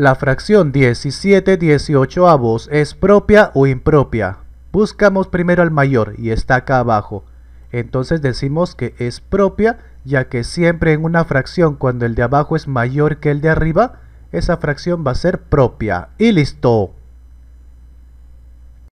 La fracción 17 18 es propia o impropia. Buscamos primero al mayor y está acá abajo. Entonces decimos que es propia, ya que siempre en una fracción cuando el de abajo es mayor que el de arriba, esa fracción va a ser propia. Y listo.